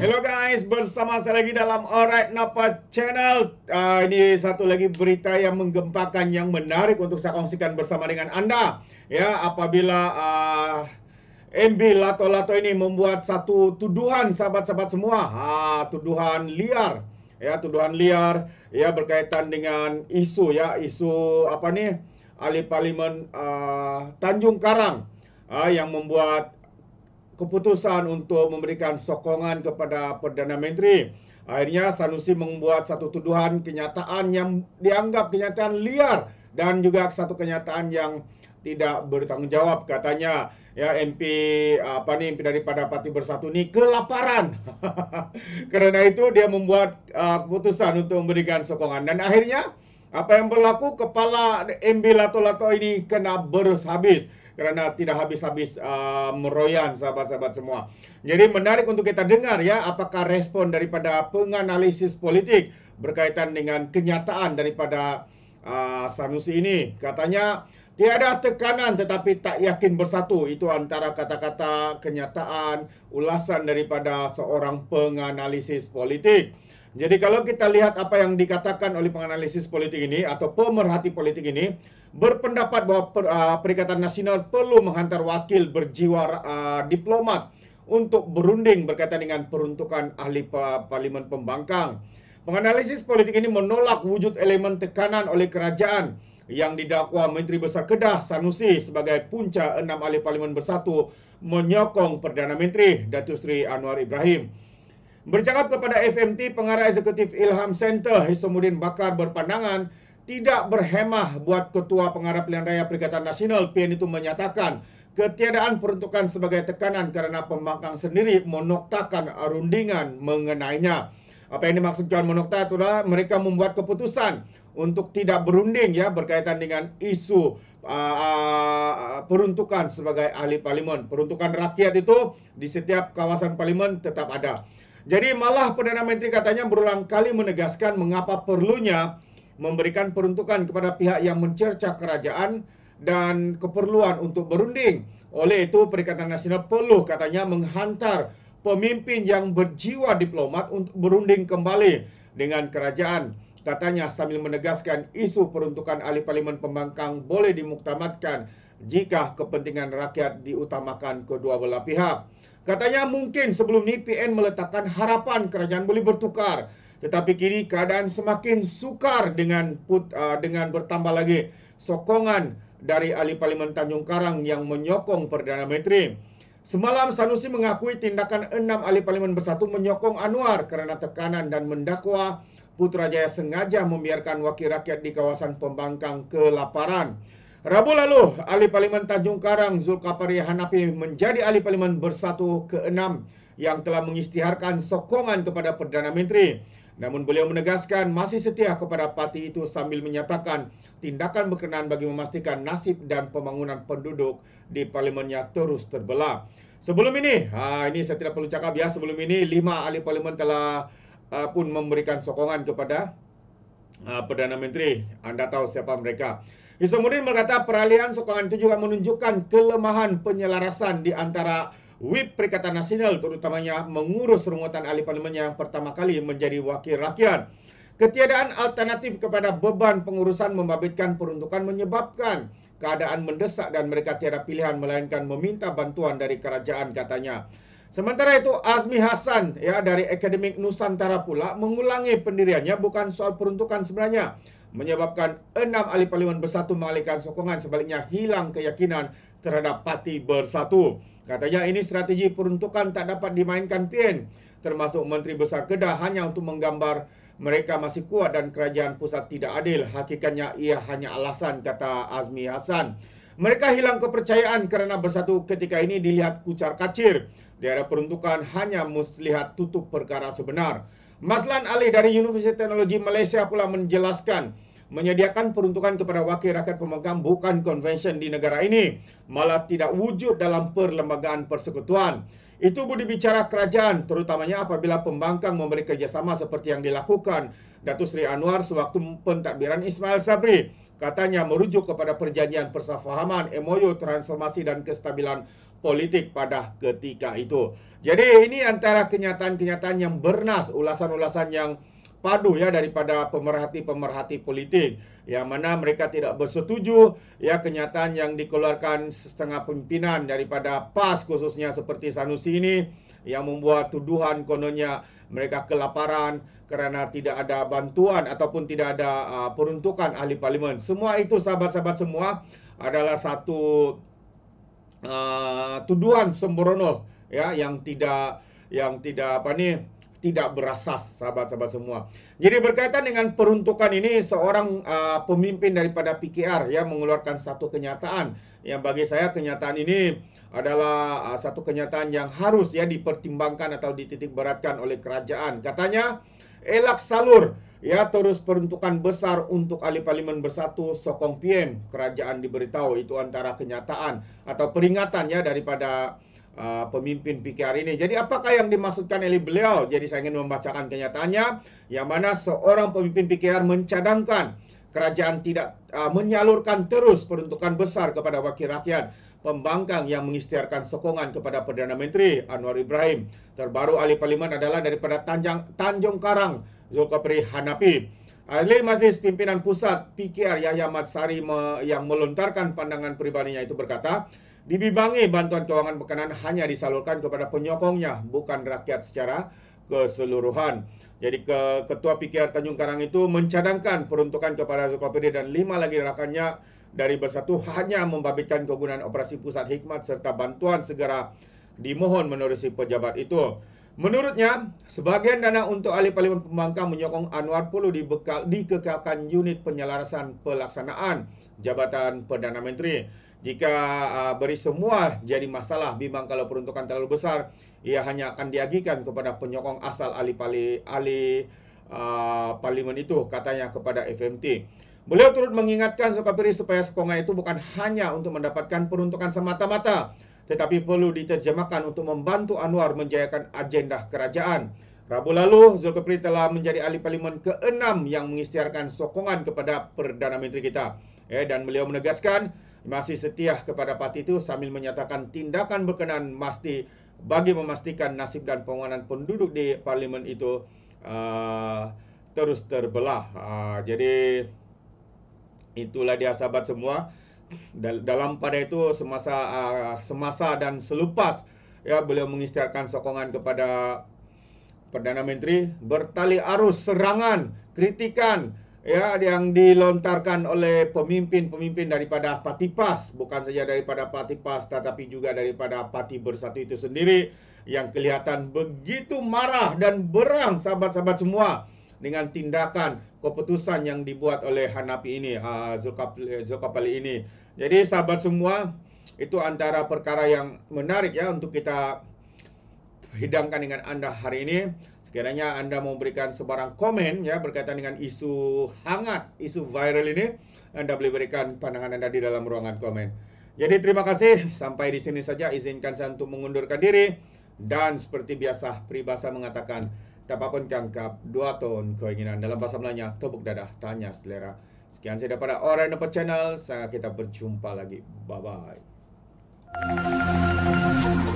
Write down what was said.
Hello guys, bersama saya lagi dalam Alright Napa Channel. Uh, ini satu lagi berita yang menggemparkan yang menarik untuk saya kongsikan bersama dengan Anda. Ya, apabila uh, ah, MB Lato Lato ini membuat satu tuduhan sahabat-sahabat semua, uh, tuduhan liar. Ya, tuduhan liar ya berkaitan dengan isu ya, isu apa nih? Ahli Parlimen uh, Tanjung Karang uh, yang membuat keputusan untuk memberikan sokongan kepada Perdana Menteri. Akhirnya Sanusi membuat satu tuduhan kenyataan yang dianggap kenyataan liar dan juga satu kenyataan yang tidak bertanggung jawab katanya ya MP apa nih MP daripada Parti Bersatu ini kelaparan karena itu dia membuat uh, keputusan untuk memberikan sokongan dan akhirnya apa yang berlaku kepala MB Lato-Lato ini kena berus habis kerana tidak habis-habis uh, meroyan sahabat-sahabat semua. Jadi menarik untuk kita dengar ya apakah respon daripada penganalisis politik berkaitan dengan kenyataan daripada uh, Sanusi ini. Katanya tiada tekanan tetapi tak yakin bersatu itu antara kata-kata kenyataan ulasan daripada seorang penganalisis politik. Jadi kalau kita lihat apa yang dikatakan oleh penganalisis politik ini atau pemerhati politik ini berpendapat bahwa per, uh, Perikatan Nasional perlu menghantar wakil berjiwa uh, diplomat untuk berunding berkaitan dengan peruntukan ahli parlimen pembangkang. Penganalisis politik ini menolak wujud elemen tekanan oleh kerajaan yang didakwa Menteri Besar Kedah Sanusi sebagai punca enam ahli parlimen bersatu menyokong Perdana Menteri Datuk Seri Anwar Ibrahim. Bercakap kepada FMT, pengarah eksekutif Ilham Center, Hisamuddin Bakar berpandangan tidak berhemah buat Ketua Pengarah Pilihan Raya Perikatan Nasional PN itu menyatakan ketiadaan peruntukan sebagai tekanan kerana pembangkang sendiri menoktakan rundingan mengenainya. Apa yang dimaksud Tuan Menokta itulah mereka membuat keputusan untuk tidak berunding ya berkaitan dengan isu uh, uh, peruntukan sebagai ahli parlimen. Peruntukan rakyat itu di setiap kawasan parlimen tetap ada. Jadi malah Perdana Menteri katanya berulang kali menegaskan mengapa perlunya memberikan peruntukan kepada pihak yang mencerca kerajaan dan keperluan untuk berunding. Oleh itu, Perikatan Nasional perlu katanya menghantar pemimpin yang berjiwa diplomat untuk berunding kembali dengan kerajaan. Katanya sambil menegaskan isu peruntukan ahli parlimen pembangkang boleh dimuktamadkan jika kepentingan rakyat diutamakan kedua belah pihak. Katanya mungkin sebelum ini PN meletakkan harapan kerajaan boleh bertukar. Tetapi kini keadaan semakin sukar dengan put, uh, dengan bertambah lagi sokongan dari ahli parlimen Tanjung Karang yang menyokong Perdana Menteri. Semalam Sanusi mengakui tindakan enam ahli parlimen bersatu menyokong Anwar kerana tekanan dan mendakwa Putrajaya sengaja membiarkan wakil rakyat di kawasan pembangkang kelaparan. Rabu lalu, Ahli Parlimen Tanjung Karang Zulkafli Hanafi menjadi Ahli Parlimen Bersatu ke-6 yang telah mengisytiharkan sokongan kepada Perdana Menteri. Namun beliau menegaskan masih setia kepada parti itu sambil menyatakan tindakan berkenaan bagi memastikan nasib dan pembangunan penduduk di parlimennya terus terbelah. Sebelum ini, ha, ini saya tidak perlu cakap ya, sebelum ini lima ahli parlimen telah uh, pun memberikan sokongan kepada uh, Perdana Menteri. Anda tahu siapa mereka. Isamuddin berkata peralihan sokongan itu juga menunjukkan kelemahan penyelarasan di antara WIP Perikatan Nasional terutamanya mengurus rungutan ahli parlimen yang pertama kali menjadi wakil rakyat. Ketiadaan alternatif kepada beban pengurusan membabitkan peruntukan menyebabkan keadaan mendesak dan mereka tiada pilihan melainkan meminta bantuan dari kerajaan katanya. Sementara itu Azmi Hasan ya dari Akademik Nusantara pula mengulangi pendiriannya bukan soal peruntukan sebenarnya menyebabkan enam ahli parlimen bersatu mengalihkan sokongan sebaliknya hilang keyakinan terhadap parti bersatu. Katanya ini strategi peruntukan tak dapat dimainkan PN termasuk Menteri Besar Kedah hanya untuk menggambar mereka masih kuat dan kerajaan pusat tidak adil. Hakikatnya ia hanya alasan kata Azmi Hasan. Mereka hilang kepercayaan kerana bersatu ketika ini dilihat kucar kacir. Di era peruntukan hanya muslihat tutup perkara sebenar. Maslan Ali dari Universiti Teknologi Malaysia pula menjelaskan menyediakan peruntukan kepada wakil rakyat pemegang bukan konvensyen di negara ini malah tidak wujud dalam perlembagaan persekutuan. Itu budi bicara kerajaan terutamanya apabila pembangkang memberi kerjasama seperti yang dilakukan Datuk Seri Anwar sewaktu pentadbiran Ismail Sabri. Katanya merujuk kepada perjanjian persefahaman MOU transformasi dan kestabilan politik pada ketika itu. Jadi ini antara kenyataan-kenyataan yang bernas, ulasan-ulasan yang padu ya daripada pemerhati-pemerhati politik yang mana mereka tidak bersetuju ya kenyataan yang dikeluarkan setengah pimpinan daripada PAS khususnya seperti Sanusi ini yang membuat tuduhan kononnya mereka kelaparan kerana tidak ada bantuan ataupun tidak ada uh, peruntukan ahli parlimen. Semua itu sahabat-sahabat semua adalah satu uh, tuduhan sembrono ya yang tidak yang tidak apa ni tidak berasas sahabat-sahabat semua. Jadi berkaitan dengan peruntukan ini seorang uh, pemimpin daripada PKR ya mengeluarkan satu kenyataan yang bagi saya kenyataan ini adalah uh, satu kenyataan yang harus ya dipertimbangkan atau dititik beratkan oleh kerajaan. Katanya elak salur ya terus peruntukan besar untuk ahli parlimen bersatu Sokong PM kerajaan diberitahu itu antara kenyataan atau peringatan ya daripada Ah, pemimpin PKR ini. Jadi apakah yang dimaksudkan oleh beliau? Jadi saya ingin membacakan kenyataannya yang mana seorang pemimpin PKR mencadangkan kerajaan tidak uh, menyalurkan terus peruntukan besar kepada wakil rakyat pembangkang yang mengisytiharkan sokongan kepada Perdana Menteri Anwar Ibrahim. Terbaru ahli parlimen adalah daripada Tanjung, Tanjung Karang Zulkifli Hanapi. Ahli Majlis Pimpinan Pusat PKR Yahya Matsari me, yang melontarkan pandangan peribadinya itu berkata, Dibimbangi bantuan kewangan berkenan hanya disalurkan kepada penyokongnya, bukan rakyat secara keseluruhan. Jadi ke Ketua PKR Tanjung Karang itu mencadangkan peruntukan kepada Zulkifli dan lima lagi rakannya dari bersatu hanya membabitkan kegunaan operasi pusat hikmat serta bantuan segera dimohon menerusi pejabat itu. Menurutnya, sebahagian dana untuk ahli parlimen pembangkang menyokong Anwar perlu dibekal dikekalkan unit penyelarasan pelaksanaan Jabatan Perdana Menteri. Jika uh, beri semua jadi masalah, bimbang kalau peruntukan terlalu besar, ia hanya akan diagikan kepada penyokong asal ahli, ahli uh, parlimen itu, katanya kepada FMT. Beliau turut mengingatkan supaya supaya sekongai itu bukan hanya untuk mendapatkan peruntukan semata-mata, tetapi perlu diterjemahkan untuk membantu Anwar menjayakan agenda kerajaan. Rabu lalu, Zulkifli telah menjadi ahli parlimen ke-6 yang mengisytiharkan sokongan kepada Perdana Menteri kita. Eh, dan beliau menegaskan masih setia kepada parti itu sambil menyatakan tindakan berkenan mesti bagi memastikan nasib dan pengawalan penduduk di parlimen itu uh, terus terbelah. Uh, jadi, itulah dia sahabat semua dalam pada itu semasa uh, semasa dan selepas ya beliau mengisytiharkan sokongan kepada Perdana Menteri bertali arus serangan kritikan ya yang dilontarkan oleh pemimpin-pemimpin daripada parti PAS bukan saja daripada parti PAS tetapi juga daripada parti Bersatu itu sendiri yang kelihatan begitu marah dan berang sahabat-sahabat semua dengan tindakan keputusan yang dibuat oleh Hanapi ini ah, Zulkapli ini Jadi sahabat semua, itu antara perkara yang menarik ya untuk kita hidangkan dengan Anda hari ini. Sekiranya Anda mau memberikan sebarang komen ya berkaitan dengan isu hangat, isu viral ini, Anda boleh berikan pandangan Anda di dalam ruangan komen. Jadi terima kasih, sampai di sini saja izinkan saya untuk mengundurkan diri dan seperti biasa peribahasa mengatakan tak apapun cangkap dua tahun keinginan dalam bahasa Melayu, tepuk dadah, tanya selera. Sekian saya daripada Orang Depan Channel. Sangat kita berjumpa lagi. Bye-bye.